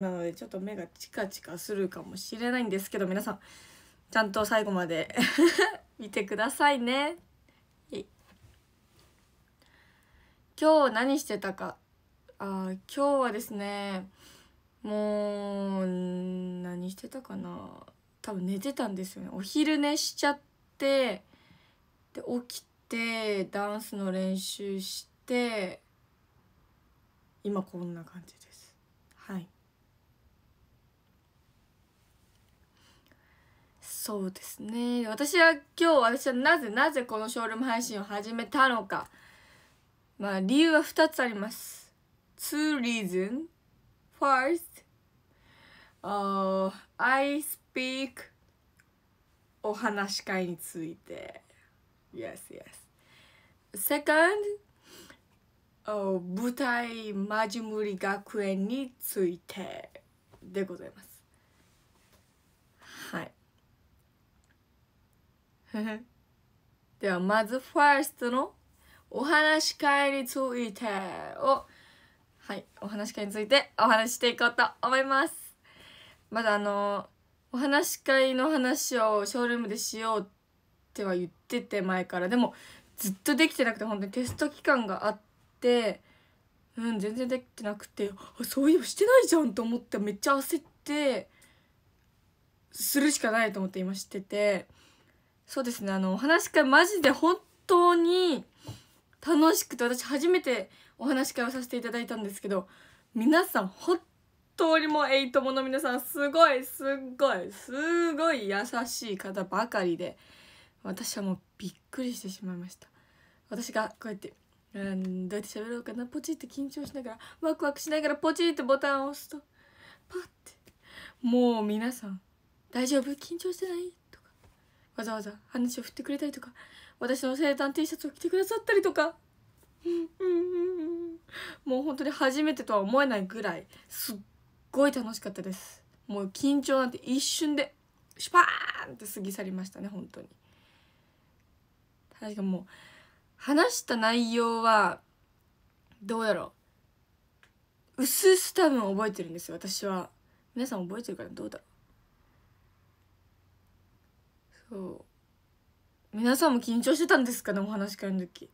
なのでちょっと目がチカチカするかもしれないんですけど皆さんちゃんと最後まで 見てくださいね今日何してたかあ今日はですねもう何してたかな多分寝てたんですよねお昼寝しちゃってで起きてダンスの練習して今こんな感じですはいそうですね私は今日私はなぜなぜこのショールーム配信を始めたのかまあ理由は2つあります2 reasons First、uh, I speak お話し会について Yes, yes Second、uh, 舞台マジムリ学園についてでございますはい ではまずファーストのお話し会についてをはいお話し会についてお話していこうと思いますまだあのお話し会の話をショールームでしようっては言ってて前からでもずっとできてなくて本当にテスト期間があってうん全然できてなくてあそういえばしてないじゃんと思ってめっちゃ焦ってするしかないと思って今しててそうですねあのお話し会マジで本当に楽しくて私初めてお話し会をさせていただいたんですけど皆さん本当にもうエイトモの皆さんすごいすっごいすごい優しい方ばかりで私はもうびっくりしてしまいました私がこうやってうん、どうやって喋ろうかなポチって緊張しながらワクワクしながらポチってボタンを押すとパッてもう皆さん「大丈夫緊張してない?」わざわざ話を振ってくれたりとか私の生誕 T シャツを着てくださったりとか もう本当に初めてとは思えないぐらいすっごい楽しかったですもう緊張なんて一瞬でシュパーンって過ぎ去りましたね本当に確かもう話した内容はどうやろう薄々多分覚えてるんですよ私は皆さん覚えてるからどうだろうそう皆さんも緊張してたんですかねお話し会の時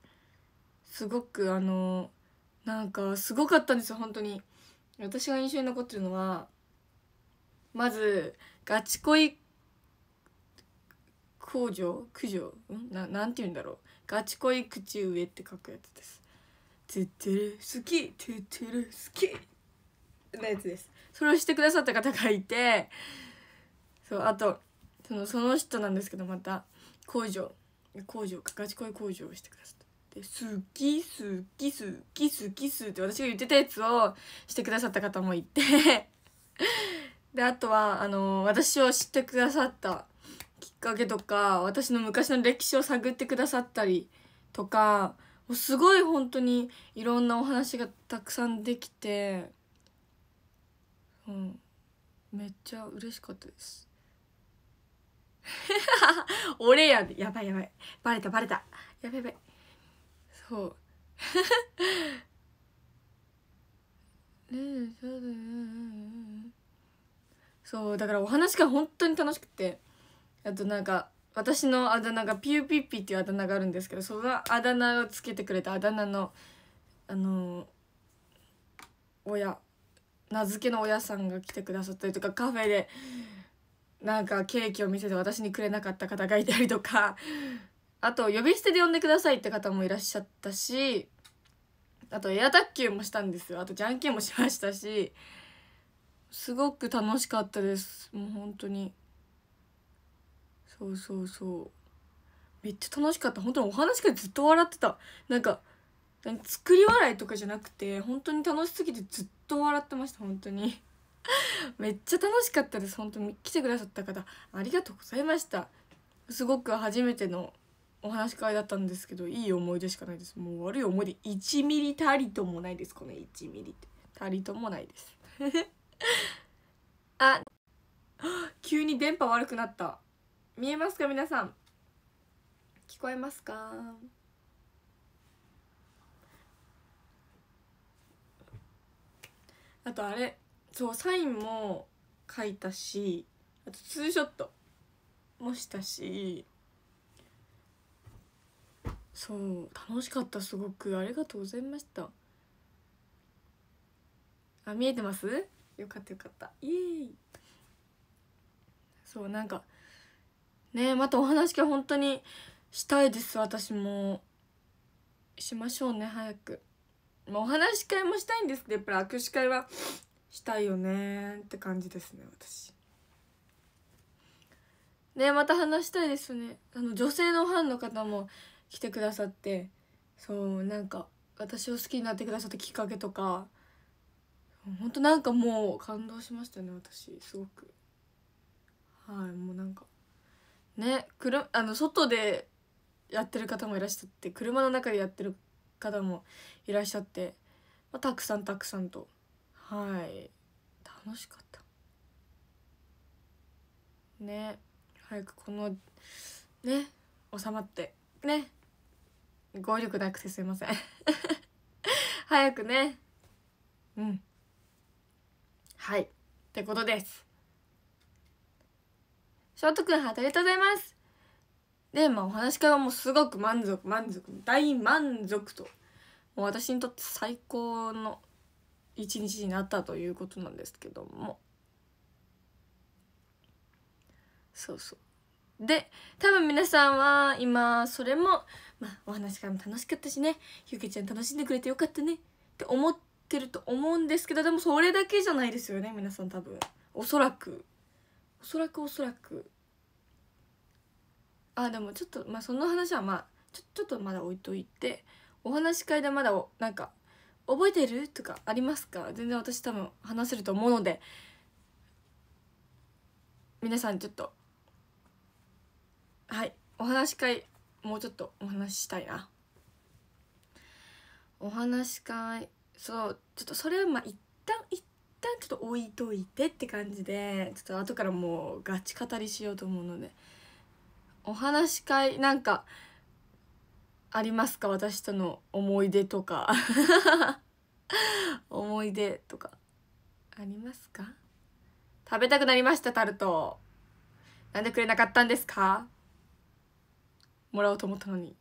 すごくあのなんかすごかったんですよ本当に私が印象に残ってるのはまずガチ恋工場駆除ななんて言うんだろうガチ恋口上って書くやつですてってる好きてってる好きのやつですそれをしてくださった方がいてそうあとそのその人なんですけどまた工場工場ガチ恋工場をしてくださって「好き好き好き好き好き」って私が言ってたやつをしてくださった方もいて であとはあの私を知ってくださったきっかけとか私の昔の歴史を探ってくださったりとかもうすごい本当にいろんなお話がたくさんできて、うん、めっちゃ嬉しかったです。俺やんやばいやばいバレたバレたやばいやばいそう そうだからお話が本当に楽しくてあとなんか私のあだ名がピューピッピーっていうあだ名があるんですけどそのあだ名をつけてくれたあだ名のあの親名付けの親さんが来てくださったりとかカフェでなんかケーキを見せて私にくれなかった方がいたりとか あと呼び捨てで呼んでくださいって方もいらっしゃったしあとエア卓球もしたんですよあとじゃんけんもしましたしすごく楽しかったですもう本当にそうそうそうめっちゃ楽しかった本当にお話からずっと笑ってたなんか作り笑いとかじゃなくて本当に楽しすぎてずっと笑ってました本当に。めっちゃ楽しかったです本当に来てくださった方ありがとうございましたすごく初めてのお話し会だったんですけどいい思い出しかないですもう悪い思い出1ミリたりともないですこの1ミリってたりともないです あ急に電波悪くなった見えますか皆さん聞こえますかあとあれそうサインも書いたしあとツーショットもしたしそう楽しかったすごくありがとうございましたあ見えてますよかったよかったイエーイそうなんかねまたお話が本当にしたいです私もしましょうね早く、まあ、お話し会もしたいんですけどやっぱり握手会はしたいよねって感じですね私ねまた話したいですねあの女性のファンの方も来てくださってそうなんか私を好きになってくださったきっかけとかほんとなんかもう感動しましたね私すごくはいもうなんかね車あの外でやってる方もいらっしゃって車の中でやってる方もいらっしゃって、まあ、たくさんたくさんとはい楽しかったね早くこのね収まってね語彙力なくてすいません 早くねうんはいってことですショートくんハートありがとうございますでまあお話し会はもうすごく満足満足大満足ともう私にとって最高の一日になったということなんですけどもそうそうで多分皆さんは今それも、まあ、お話し会も楽しかったしねゆきちゃん楽しんでくれてよかったねって思ってると思うんですけどでもそれだけじゃないですよね皆さん多分おそらくおそらくおそらくあでもちょっとまあその話はまあちょちょっとまだ置いといてお話し会でまだなんか覚えてるとかありますか全然私多分話せると思うので皆さんちょっとはいお話会もうちょっとお話ししたいなお話会そうちょっとそれはまあ一旦一旦ちょっと置いといてって感じでちょっと後からもうガチ語りしようと思うのでお話会なんかありますか私との思い出とか 思い出とかありますか食べたくなりましたタルトなんでくれなかったんですかもらおうと思ったのに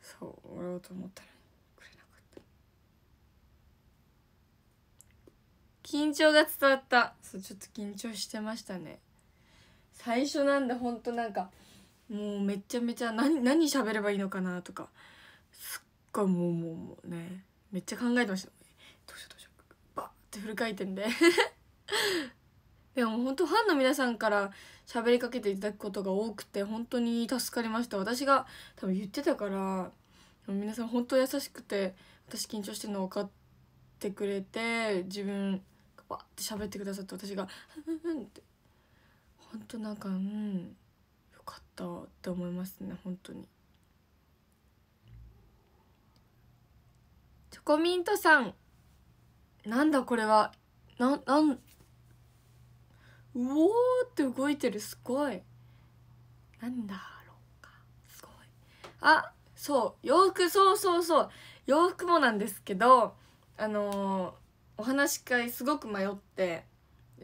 そうもらおうと思ったのにくれなかった緊張が伝わったそうちょっと緊張してましたね最初なんでほんとなんかもうめちゃめちゃ何何喋ればいいのかなとかすっごいもうもうもうねめっちゃ考えてましたどうしようどうしようバッってフル回転で でも本当ファンの皆さんから喋りかけていただくことが多くて本当に助かりました私が多分言ってたから皆さん本当優しくて私緊張してるの分かってくれて自分バーって喋ってくださって私が「うんうん」って本当なんかうんかったって思いますね本当にチョコミントさんなんだこれはななんうおーって動いてるすごいなんだろうかすごいあそう洋服そうそうそう洋服もなんですけどあのー、お話し会すごく迷って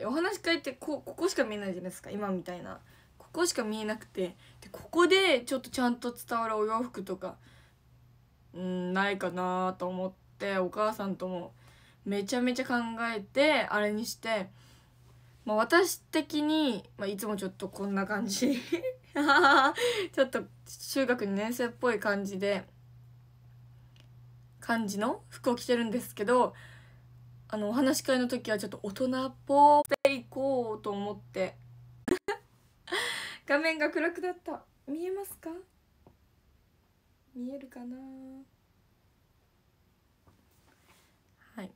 お話し会ってこここしか見えないじゃないですか今みたいなこしか見えなくてでここでちょっとちゃんと伝わるお洋服とかうんないかなと思ってお母さんともめちゃめちゃ考えてあれにして、まあ、私的に、まあ、いつもちょっとこんな感じ ちょっと中学2年生っぽい感じで感じの服を着てるんですけどあのお話し会の時はちょっと大人っぽくていこうと思って画面が暗くなった見えますか見えるかなはい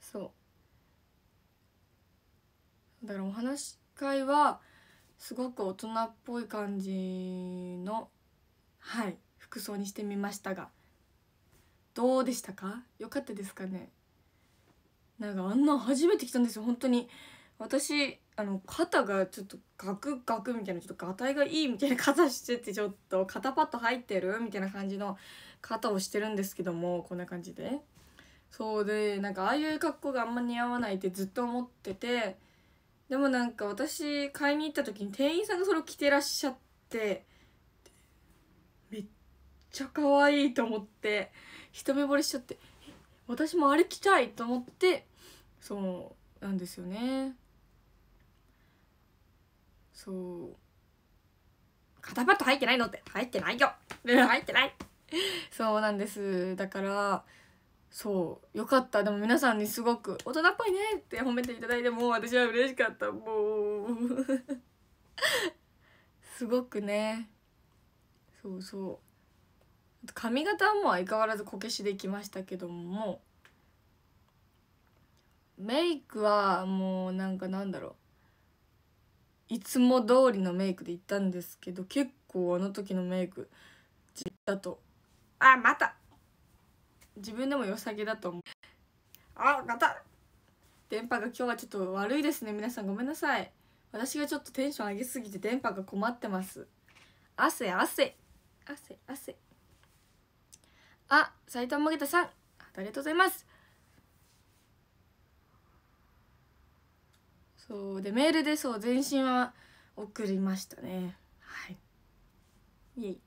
そうだからお話し会はすごく大人っぽい感じのはい服装にしてみましたがどうでしたか良かったですかねなんかあんな初めて来たんですよ本当に私あの肩がちょっとガクガクみたいなちょっとガタイがいいみたいな肩しててちょっと肩パッド入ってるみたいな感じの肩をしてるんですけどもこんな感じでそうでなんかああいう格好があんま似合わないってずっと思っててでもなんか私買いに行った時に店員さんがそれを着てらっしゃってめっちゃ可愛いと思って一目惚れしちゃって私もあれ着たいと思ってそうなんですよねそう肩パッド入ってないのって入ってないよ入ってないそうなんですだからそうよかったでも皆さんにすごく大人っぽいねって褒めていただいても私は嬉しかったもう すごくねそうそう髪型も相変わらずこけしできましたけどもメイクはもうなんかなんだろういつも通りのメイクで行ったんですけど結構あの時のメイクだとあまた自分でも良さげだと思うあまた電波が今日はちょっと悪いですね皆さんごめんなさい私がちょっとテンション上げすぎて電波が困ってます汗汗汗汗あ埼玉負けたさんありがとうございますそうでメールでそう全身は送りましたねはいイエイ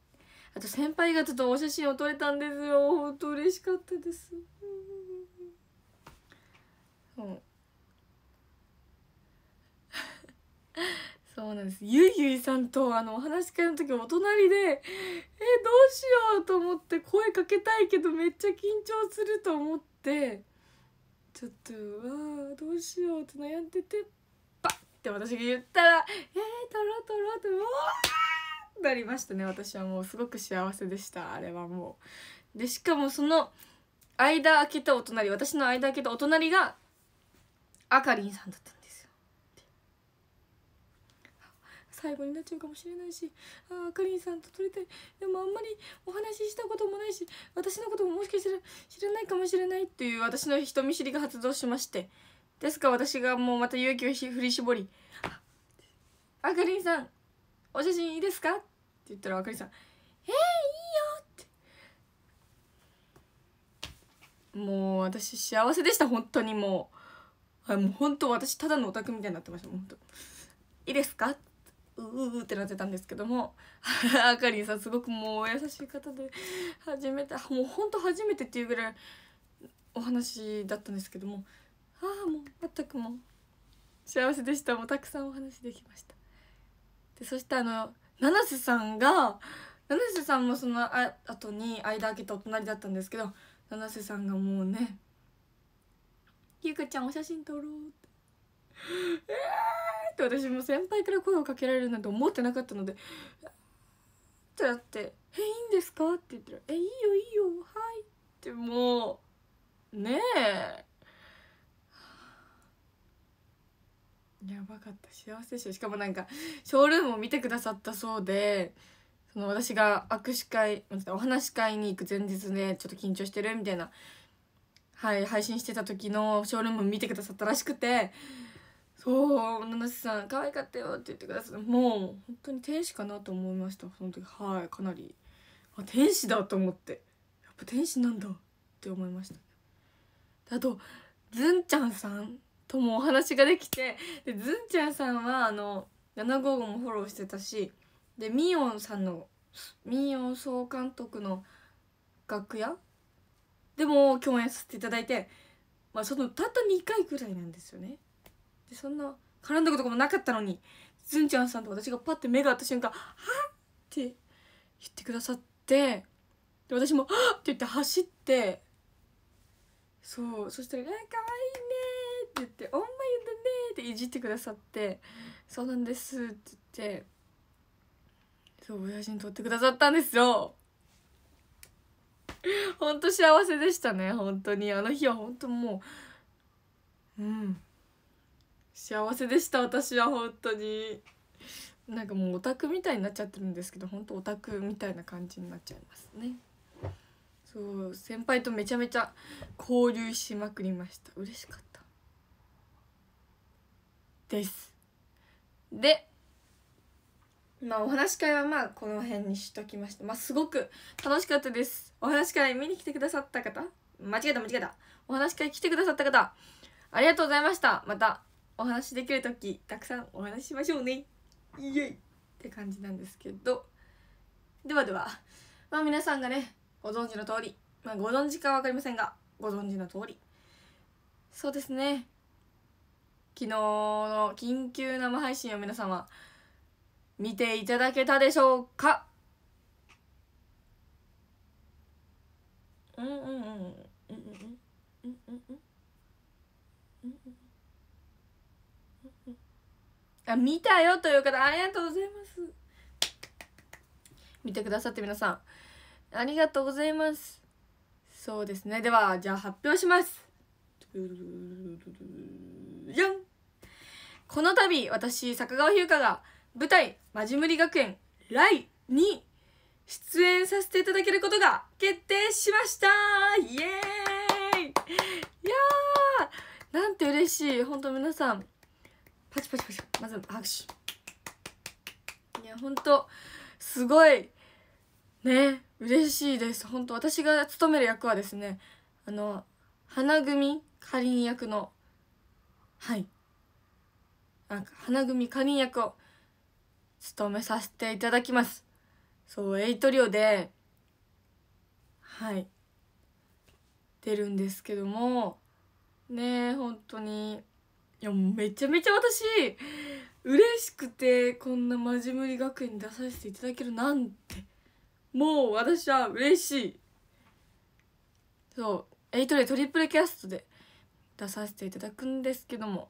あと先輩がちょっとお写真を撮れたんですよ本当嬉しかったですそうそうなんですゆいゆいさんとあのお話し会の時お隣でえどうしようと思って声かけたいけどめっちゃ緊張すると思ってちょっとわどうしようって悩んでてって私が言ったら「えー、とろとろ」ってうわなりましたね私はもうすごく幸せでしたあれはもう。でしかもその間開けたお隣私の間開けたお隣があかりんさんだったんですよ。最後になっちゃうかもしれないしあかりんさんと撮りたいでもあんまりお話ししたこともないし私のことももしかしたら知らないかもしれないっていう私の人見知りが発動しまして。ですか私がもうまた勇気を振り絞り「あかりんさんお写真いいですか?」って言ったらあかりんさん「えー、いいよ!」ってもう私幸せでした本当にもうあもう本当私ただのオタクみたいになってましたもう本当いいですか?」うううってなってたんですけどもあかりんさんすごくもう優しい方で初めてもうほんと初めてっていうぐらいお話だったんですけどもああもう全くもう幸せでしたもうたくさんお話できましたでそしてあの七瀬さんが七瀬さんもそのあ後に間開けてお隣だったんですけど七瀬さんがもうね「ゆかちゃんお写真撮ろう」って「えー!」って私も先輩から声をかけられるなんて思ってなかったので「ってなって「えいいんですか?」って言ったら「えいいよいいよはい」ってもうねえやばかった幸せでしょしかもなんかショールームを見てくださったそうでその私が握手会お話し会に行く前日でちょっと緊張してるみたいな、はい、配信してた時のショールーム見てくださったらしくて「そう七瀬さん可愛かったよ」って言ってくださってもう本当に天使かなと思いましたその時はいかなりあ天使だと思ってやっぱ天使なんだって思いましたあとずんちゃんさんともお話ができてでずんちゃんさんはあの755もフォローしてたしでみおんさんのみおん総監督の楽屋でも共演させていただいて、まあ、そのたった2回くらいなんですよね。でそんな絡んだこともなかったのにずんちゃんさんと私がパッて目が合った瞬間「はっ!」って言ってくださってで私も「はっ!」って言って走ってそうそしたら「えかわいい言って「おんまゆだね」っていじってくださって「そうなんです」って言ってそうお父に撮ってくださったんですよ ほんと幸せでしたね本当にあの日は本当もううん幸せでした私は本当になんかもうオタクみたいになっちゃってるんですけど本当オタクみたいな感じになっちゃいますねそう先輩とめちゃめちゃ交流しまくりました嬉しかったです。で、まあお話し会はまあこの辺にしときまして、まあすごく楽しかったです。お話し会見に来てくださった方、間違えた間違えた。お話し会来てくださった方、ありがとうございました。またお話できる時、たくさんお話ししましょうね。イエイって感じなんですけど、ではでは、まあ皆さんがね、ご存知の通り、まあご存知かわかりませんが、ご存知の通り、そうですね。昨日の緊急生配信を皆様見ていただけたでしょうかうんうんうんうんうんうんうんあ見たよという方ありがとうございます見てくださって皆さんありがとうございますそうですねではじゃあ発表しますじゃんこの度私坂川優香が舞台「まじむり学園ライ」に出演させていただけることが決定しましたイエーイいやーなんて嬉しい本当皆さんパチパチパチまず拍手いや本当すごいね嬉しいです本当私が務める役はですねあの花組かりん役のはいなんか花組かり役を務めさせていただきますそうエイトリオではい出るんですけどもねえ本当にいやもうめちゃめちゃ私嬉しくてこんなマジムリ学園に出させていただけるなんてもう私は嬉しいそう8でトリプルキャストで出させていただくんですけども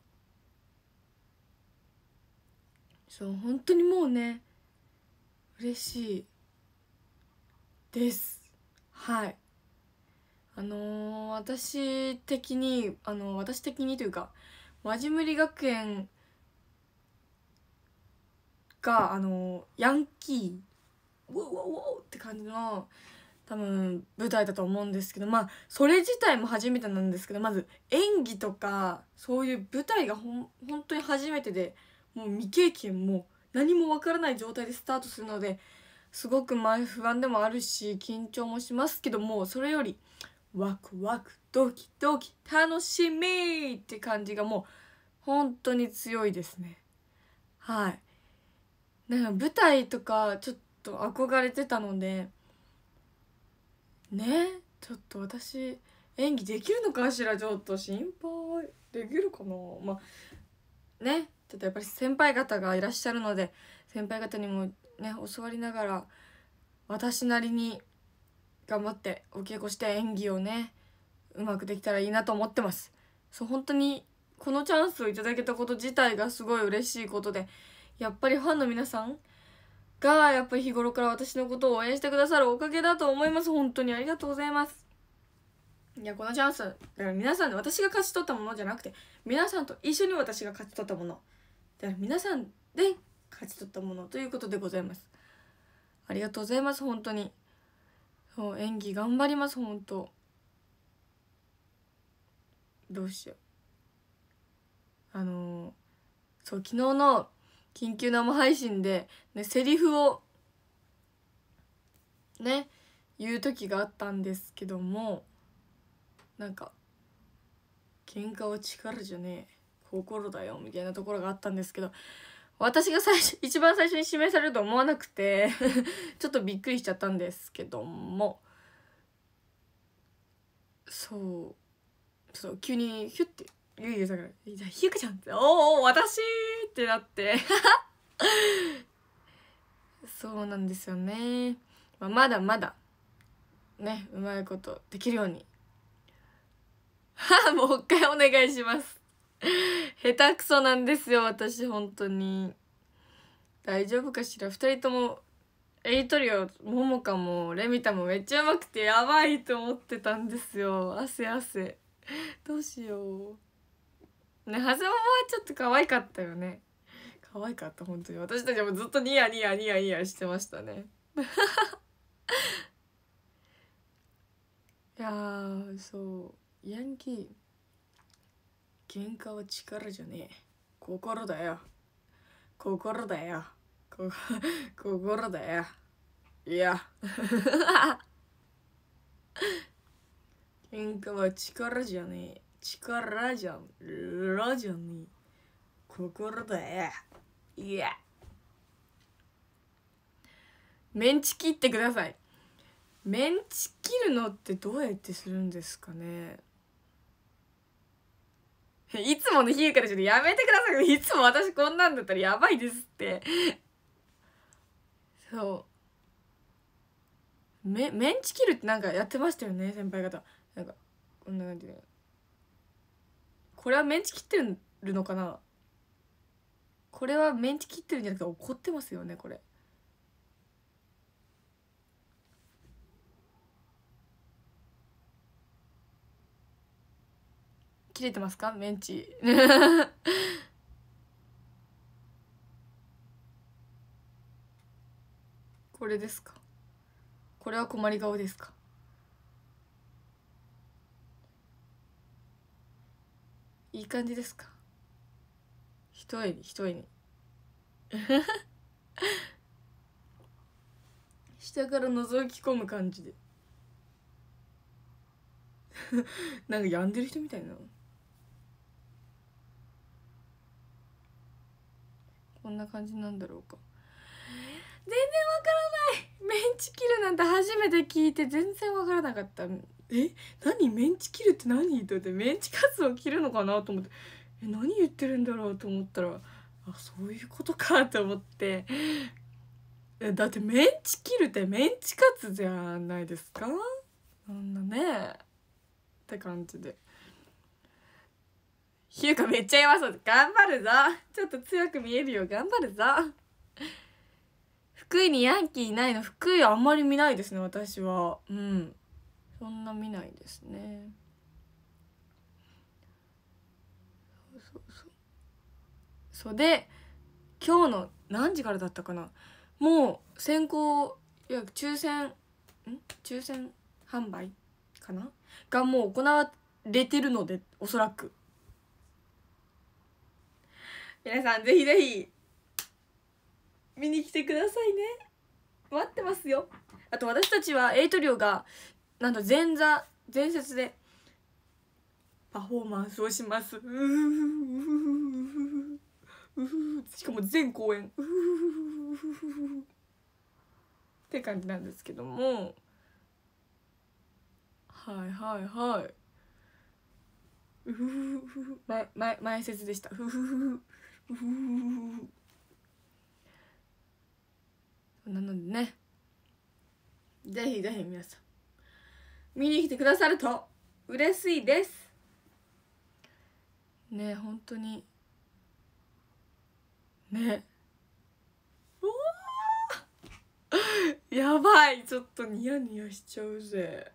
そう本当にもうね嬉しいですはいあのー、私的にあのー、私的にというか輪ジム学園があのー、ヤンキーウォウォウォって感じの多分舞台だと思うんですけどまあそれ自体も初めてなんですけどまず演技とかそういう舞台がほん本当に初めてで。もう未経験も何もわからない状態でスタートするのですごく前不安でもあるし緊張もしますけどもそれよりワクワクドキドキ楽しみって感じがもう本当に強いですねはいなんか舞台とかちょっと憧れてたのでねちょっと私演技できるのかしらちょっと心配できるかなまあねちょっとやっぱり先輩方がいらっしゃるので先輩方にもね教わりながら私なりに頑張ってお稽古して演技をねうまくできたらいいなと思ってますそう本当にこのチャンスをいただけたこと自体がすごい嬉しいことでやっぱりファンの皆さんがやっぱり日頃から私のことを応援してくださるおかげだと思います本当にありがとうございますいやこのチャンスだから皆さんで私が勝ち取ったものじゃなくて皆さんと一緒に私が勝ち取ったものである皆さんで勝ち取ったものということでございますありがとうございます本当にそう演技頑張ります本当どうしようあのー、そう昨日の緊急生配信で、ね、セリフをね言う時があったんですけどもなんか喧嘩を力じゃねえ心だよみたいなところがあったんですけど私が最初一番最初に指名されると思わなくて ちょっとびっくりしちゃったんですけどもそうちょっと急にヒュッてゆいゆさんから「じゃあひゆかちゃん」って「おお私!」ってなって そうなんですよね、まあ、まだまだねうまいことできるように もう一回お願いします 下手くそなんですよ私本当に大丈夫かしら2人ともエイトリオももかもレミタもめっちゃうまくてやばいと思ってたんですよ汗汗どうしようねはずまもはちょっと可愛かったよね可愛かった本当に私たちもずっとニヤニヤニヤニヤしてましたね いやそうヤンキー喧嘩は力じゃねえ心だよ心だよ 心だよいや 喧嘩は力じゃねえ力じゃんラじゃねえ心だよいやメンチ切ってくださいメンチ切るのってどうやってするんですかねいつもの日からちょっとやめてください。いつも私こんなんだったらやばいですって。そう。め、メンチ切るってなんかやってましたよね、先輩方。なんか、こんな感じで。これはメンチ切ってるのかなこれはメンチ切ってるんじゃなくて怒ってますよね、これ。切れてますかメンチ これですかこれは困り顔ですかいい感じですか一重に一重に下から覗き込む感じで なんか病んでる人みたいなこんな感じなんだろうか全然わからないメンチ切るなんて初めて聞いて全然わからなかったえ何メンチ切るって何って言ってメンチカツを切るのかなと思ってえ何言ってるんだろうと思ったらあそういうことかと思ってだってメンチ切るってメンチカツじゃないですかそんなねって感じで。ヒューカめっちゃ弱そう頑張るぞちょっと強く見えるよ頑張るぞ福井にヤンキーいないの福井あんまり見ないですね私はうんそんな見ないですねそうそうそうで今日の何時からだったかなもう先行いや、抽選ん抽選販売かながもう行われてるのでおそらく皆さんぜひぜひ見に来てくださいね待ってますよあと私たちはエイトリオがなんと前座前節でパフォーマンスをしますしかも全公演って感じなんですけどもはいはいはい前前前説でした なのでねぜひぜひ皆さん見に来てくださると嬉しいですね本当にね やばいちょっとニヤニヤしちゃうぜ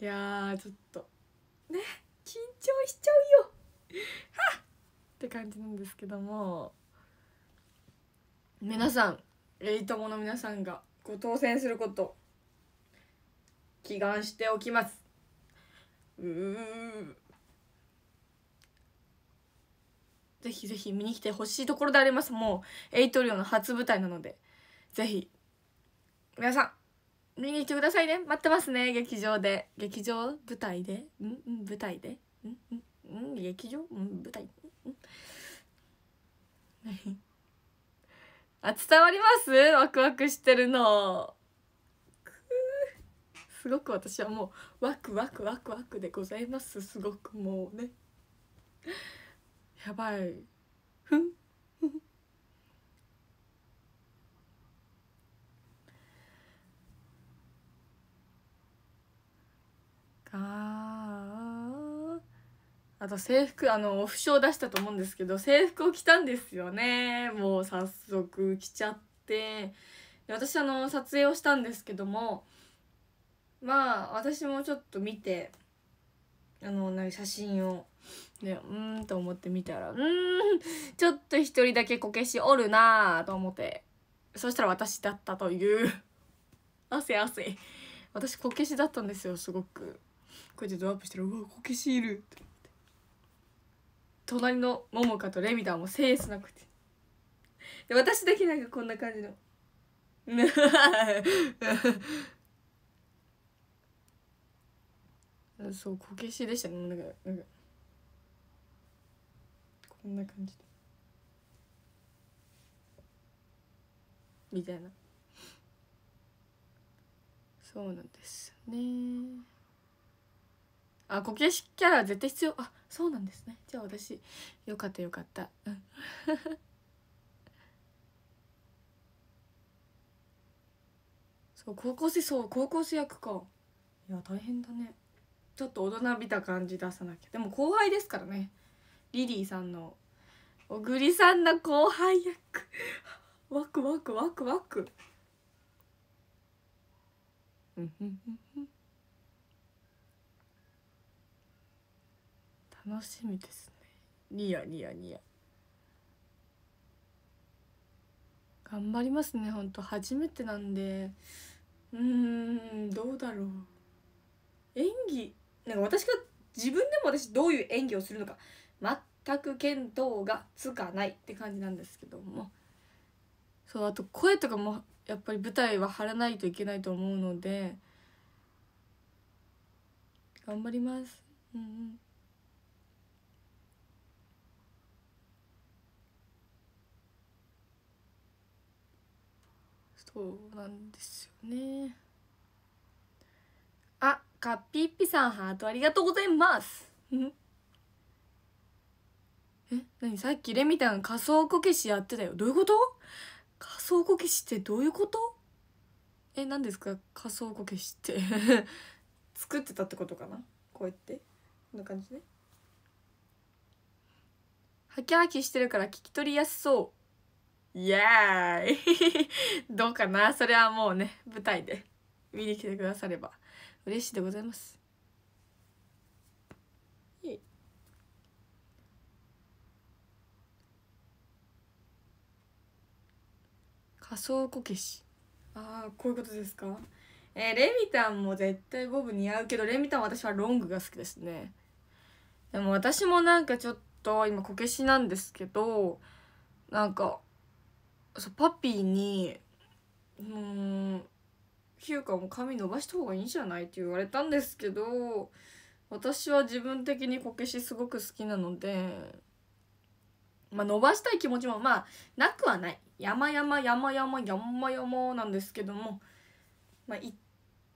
いやちょっとね緊張しちゃうよはっって感じなんですけども皆さんレイもの皆さんがご当選すること祈願しておきますうんぜひぜひ見に来てほしいところでありますもうエイトリオの初舞台なのでぜひ皆さん見に来てくださいね待ってますね劇場で劇場舞台でうんうん舞台でうんうんうん劇場うん舞台うんあ伝わりますワクワクしてるのすごく私はもうワクワクワクワクでございますすごくもうねやばいふんああと制服あのオフショー出したと思うんですけど制服を着たんですよねもう早速着ちゃってで私あの撮影をしたんですけどもまあ私もちょっと見てあのなんか写真をねうんと思って見たらうーんちょっと一人だけこけしおるなあと思ってそしたら私だったという汗汗私こけしだったんですよすごくこうやってドアップしたらうわこけしいる思って隣の桃香とレミダもセースなくてで私だけなんかこんな感じの そうこけしでしたねなんかなんかこんな感じでみたいなそうなんですねあこけしキャラは絶対必要あそうなんですねじゃあ私よかったよかったうん そう高校生そう高校生役かいや大変だねちょっと大人びた感じ出さなきゃでも後輩ですからねリリーさんの小栗さんの後輩役 ワクワクワクワクうんうんうんうん楽しみですねニヤニヤニヤ頑張りますねほんと初めてなんでうーんどうだろう演技なんか私が自分でも私どういう演技をするのか全く見当がつかないって感じなんですけどもそうあと声とかもやっぱり舞台は張らないといけないと思うので頑張りますうんうんそうなんですよねあカッピッピさんハートありがとうございます え何さっきレミたん仮想こけしやってたよどういうこと仮想こけしってどういうことえ何ですか仮想こけしって 作ってたってことかなこうやってこんな感じねはきはきしてるから聞き取りやすそうイエーイどうかなそれはもうね舞台で見に来てくだされば嬉しいでございます仮想こけしああこういうことですかえー、レミたんも絶対ボブ似合うけどレミたん私はロングが好きですねでも私もなんかちょっと今こけしなんですけどなんかそうパピーに「ん。うひゅうかも髪伸ばした方がいいんじゃない?」って言われたんですけど私は自分的にこけしすごく好きなので、まあ、伸ばしたい気持ちもまあなくはない山々山々山々なんですけどもまあ一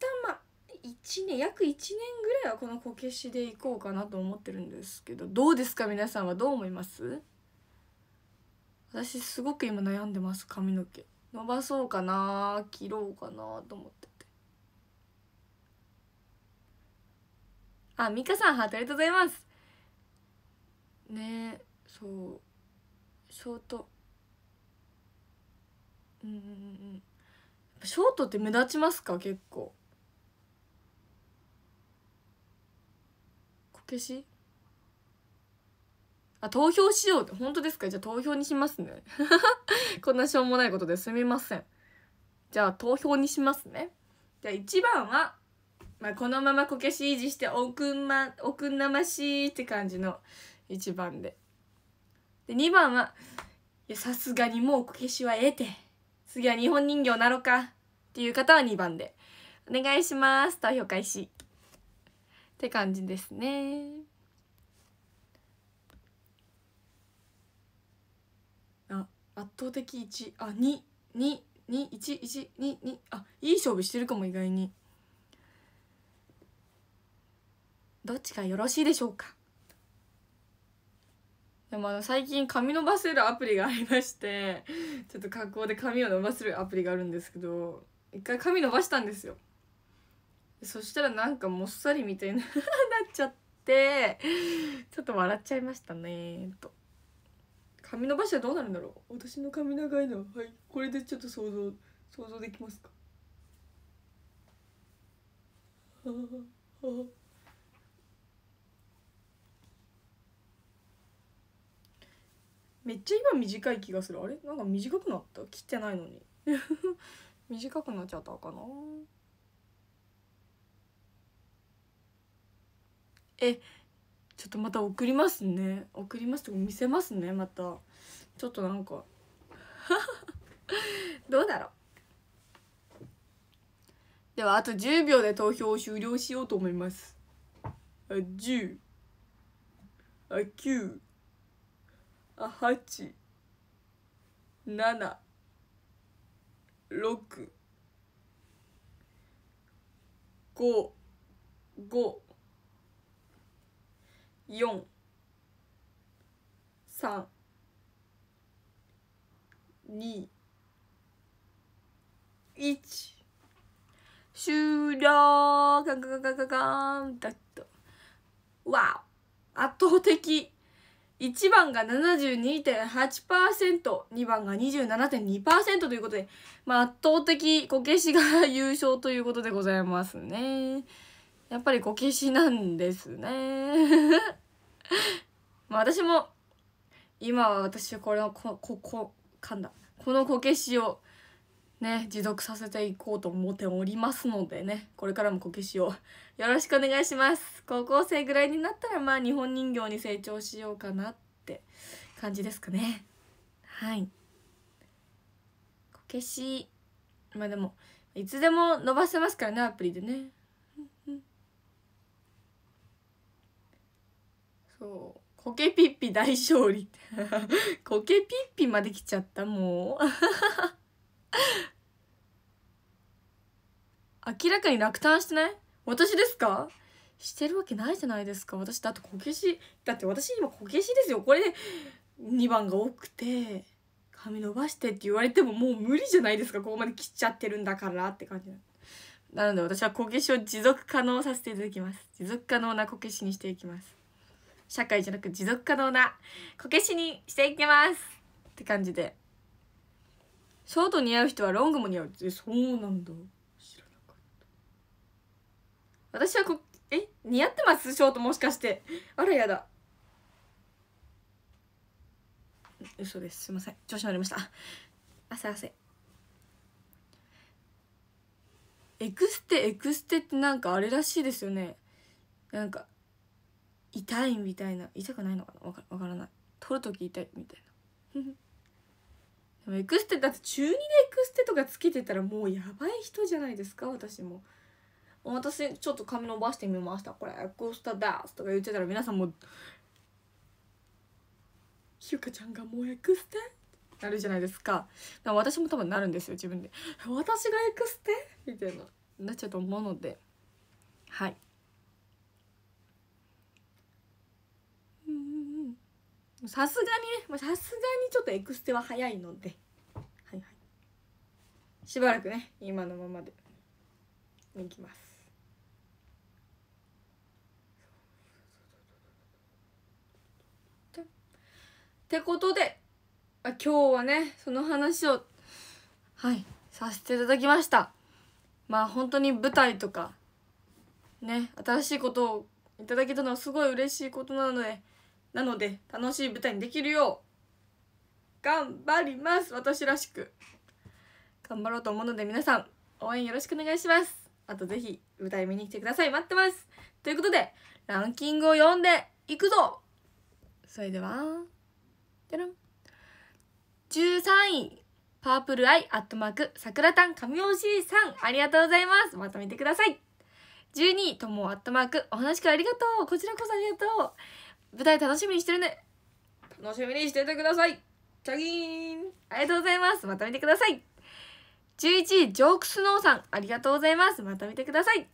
旦まあ1年約1年ぐらいはこのこけしでいこうかなと思ってるんですけどどうですか皆さんはどう思います私すごく今悩んでます髪の毛伸ばそうかな切ろうかなと思っててあミカさんハートありがとうございますねそうショートうんうんうんショートって目立ちますか結構こけしあ、投票しようって、本当ですかじゃあ投票にしますね。こんなしょうもないことですみません。じゃあ投票にしますね。じゃあ1番は、まあ、このままこけし維持しておくんま、おくんなましって感じの1番で。で、2番は、いや、さすがにもうこけしは得て、次は日本人形なろかっていう方は2番で。お願いします。投票開始。って感じですね。圧倒的1あ二22112あいい勝負してるかも意外にどっちがよろしいでしょうかでもあの最近髪伸ばせるアプリがありましてちょっと格好で髪を伸ばせるアプリがあるんですけど一回髪伸ばしたんですよそしたらなんかもっさりみたいな なっちゃってちょっと笑っちゃいましたねと。髪伸ばしたらどうなるんだろう私の髪長いのはいこれでちょっと想像想像できますかめっちゃ今短い気がするあれなんか短くなった切ってないのに 短くなっちゃったかなえちょっとまた送りますね送りますとか見せますねまたちょっとなんか どうだろうではあと10秒で投票を終了しようと思いますあ10あ9あ8 7 6 5 5 4 3 2 1終了ガンガンガンガンガンだっとわお圧倒的1番が 72.8%2 番が27.2%ということで、まあ、圧倒的こけしが優勝ということでございますねやっぱりこけしなんですね まあ私も今は私はこれをこここんだこのこけしをね持続させていこうと思っておりますのでねこれからもこけしをよろしくお願いします高校生ぐらいになったらまあ日本人形に成長しようかなって感じですかねはいこけしまあでもいつでも伸ばせますからねアプリでねそうコケピッピ大勝利コケピッピまで来ちゃったもう 明らかに落胆してない私ですかしてるわけないじゃないですか私だってこけしだって私今こけしですよこれで2番が多くて髪伸ばしてって言われてももう無理じゃないですかここまで切っちゃってるんだからって感じなので私はこけしを持続可能させていただきます持続可能なこけしにしていきます社会じゃなく持続可能なこけしにしていきますって感じでショート似合う人はロングも似合うえそうなんだ知らなかった私はこえ似合ってますショートもしかしてあらやだ嘘ですすいません調子乗りました汗汗エクステエクステってなんかあれらしいですよねなんか痛いみたいな痛くないのかなわからない取る時痛いみたいな でもエクステだって中2でエクステとかつけてたらもうやばい人じゃないですか私も私ちょっと髪伸ばしてみましたこれエクステースとか言ってたら皆さんもひゆかちゃんがもうエクステなるじゃないですかか私も多分なるんですよ自分で私がエクステみたいななっちゃうと思うのではいさすがにねさすがにちょっとエクステは早いのではいはいしばらくね今のままでいきますってことであ今日はねその話をはいさせていただきましたまあ本当に舞台とかね新しいことをいただけたのはすごい嬉しいことなのでなので楽しい舞台にできるよう頑張ります私らしく頑張ろうと思うので皆さん応援よろしくお願いしますあとぜひ舞台見に来てください待ってますということでランキングを読んでいくぞそれではじゃらん13位パープルアイアットマーク桜タン神吉さんありがとうございますまた見てください12位ともアットマークお話からありがとうこちらこそありがとう舞台楽しみにしてるね楽しみにしててくださいチャギーンありがとうございますまた見てください11位ジョークスノーさんありがとうございますまた見てください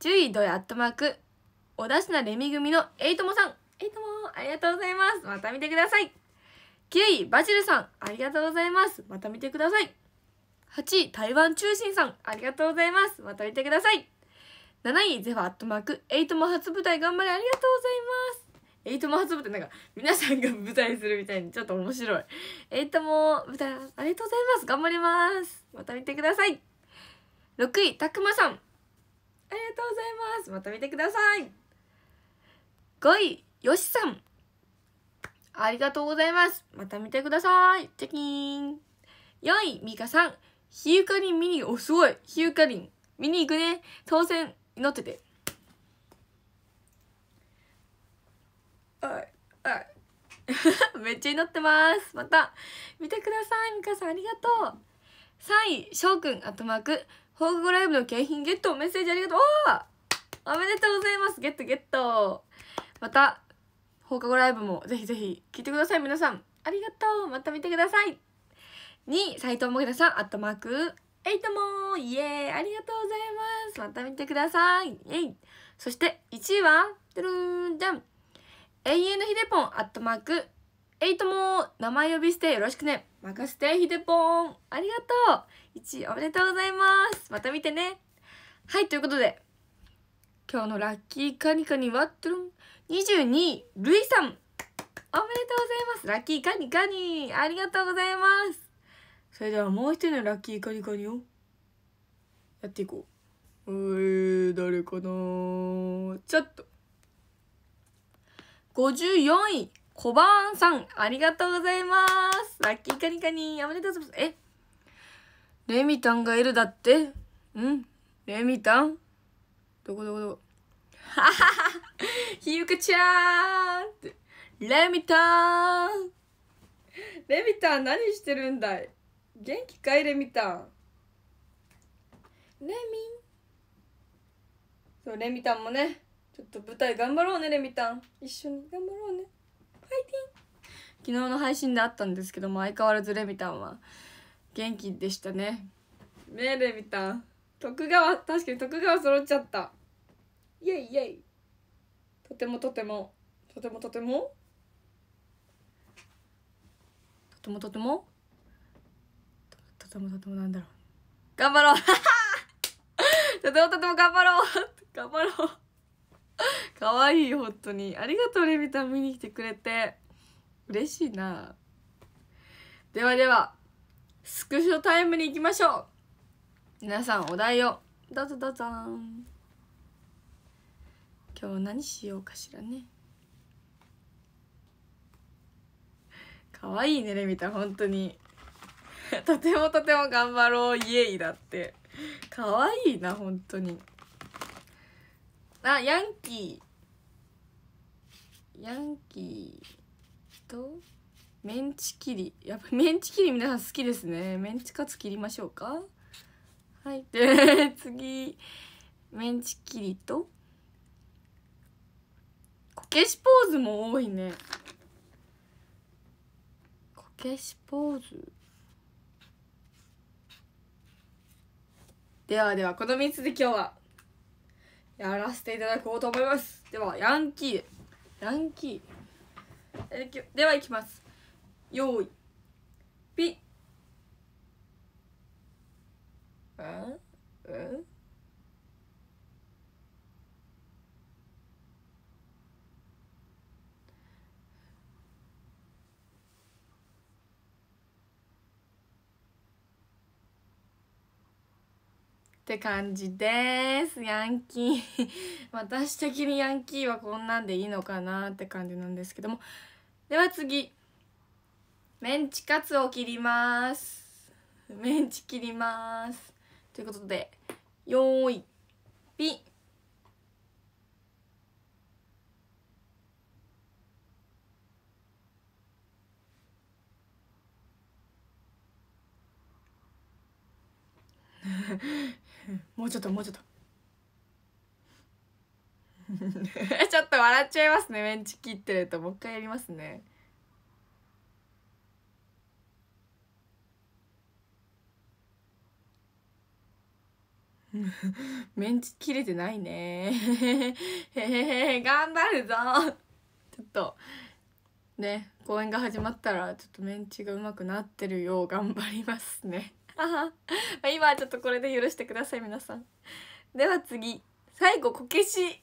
10位ドヤットマークおだしなレミ組のエイトモさんエイトモありがとうございますまた見てください9位バジルさんありがとうございますまた見てください8位台湾中心さんありがとうございますまた見てください7位ゼファットマークエイトも初舞台頑張れありがとうございますエイトも初舞台なんか皆さんが舞台するみたいにちょっと面白いエイトも舞台ありがとうございます頑張りますまた見てください6位たくまさんありがとうございますまた見てください5位よしさんありがとうございますまた見てくださいチェキーン4位みかさんひゆかりん見におすごいひゆかりん見に行くね当選祈ってて めっちゃ祈ってますまた見てくださいみかさんありがとう3位翔くんあとマーク放課後ライブの景品ゲットメッセージありがとうおめでとうございますゲットゲットまた放課後ライブもぜひぜひ聞いてください皆さんありがとうまた見てください2位斉藤もぐらさんアットマークエイトもイエーありがとうございますまた見てくださいイエイそして1位はトゥルーンジャン永遠のひでぽんアットマークえいとも名前呼びしてよろしくね任せてひでぽんありがとう1位おめでとうございますまた見てねはいということで今日のラッキーカニカニはトゥルン22位ルイさんおめでとうございますラッキーカニカニありがとうございますそれではもう一人のラッキーカニカニをやっていこうえー、誰かなちょっと54位、コバーンさん、ありがとうございます。ラッキーカニカニ、おめでとうございます。えレミタンがいるだってんレミタンどこどこどこはははひゆかちゃんレミタンレミタン何してるんだい元気かいレミタンレミそうレミタンもねょっと舞台頑張ろうねレミたん一緒に頑張ろうねファイティン昨日の配信であったんですけども相変わらずレミたんは元気でしたねねレミたん徳川確かに徳川揃っちゃったイェイイェイとてもとてもとてもとてもとてもとてもとてもとてもなんだろう頑張ろう とてもとても頑張ろう頑張ろうか わいい本当にありがとうレミたん見に来てくれて嬉しいなではではスクショタイムに行きましょう皆さんお題をどうぞどうぞ今日何しようかしらねかわいいねレミたん本当に とてもとても頑張ろうイエイだってかわいいな本当にあヤンキーヤンキーとメンチ切りやっぱメンチ切り皆さん好きですねメンチカツ切りましょうかはいで 次メンチ切りとこけしポーズも多いねこけしポーズではではこの3つで今日はやらせていただこうと思いますではヤンキーヤンキーえではいきます用意ピッうんうんって感じですヤンキー 私的にヤンキーはこんなんでいいのかなって感じなんですけどもでは次メンチカツを切りますメンチ切りますということでよーいピッ もうちょっともうちょっと ちょっと笑っちゃいますねメンチ切ってるともう一回やりますね メンチ切れてないね。へへ頑張るぞ。ちょっと、ね、公演が始まったら、ちょっとメンチがうまくなってるよう頑張りますね。今はちょっとこれで許してください皆さんでは次最後こけし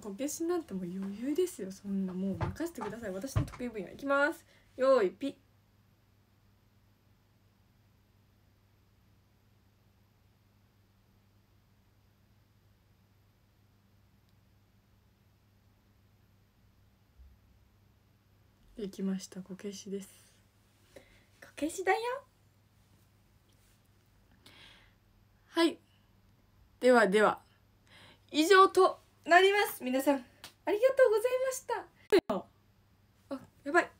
こけしなんてもう余裕ですよそんなもう任せてください私の得意分野いきますよいピッできましたこけしですこけしだよはい。ではでは、以上となります。皆さん、ありがとうございました。あ、やばい。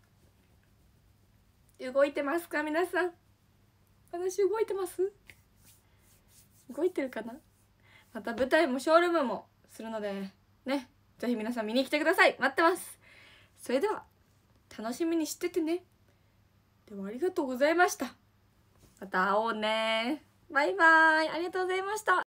動いてますか皆さん。私動いてます動いてるかなまた舞台もショールームもするので、ね。ぜひ皆さん見に来てください。待ってます。それでは、楽しみにしててね。ではありがとうございました。また会おうねバイバイありがとうございました